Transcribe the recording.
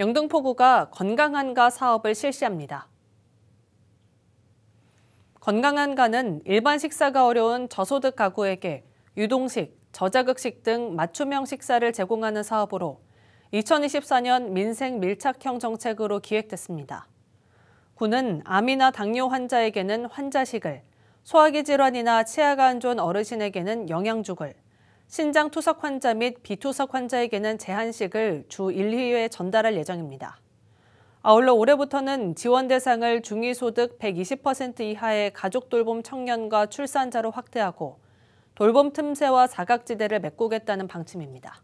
영등포구가 건강한가 사업을 실시합니다. 건강한가는 일반 식사가 어려운 저소득 가구에게 유동식, 저자극식 등 맞춤형 식사를 제공하는 사업으로 2024년 민생 밀착형 정책으로 기획됐습니다. 구는 암이나 당뇨 환자에게는 환자식을, 소화기 질환이나 치아가 안 좋은 어르신에게는 영양죽을, 신장 투석 환자 및 비투석 환자에게는 제한식을 주 1, 2회 전달할 예정입니다. 아울러 올해부터는 지원 대상을 중위소득 120% 이하의 가족 돌봄 청년과 출산자로 확대하고 돌봄 틈새와 사각지대를 메꾸겠다는 방침입니다.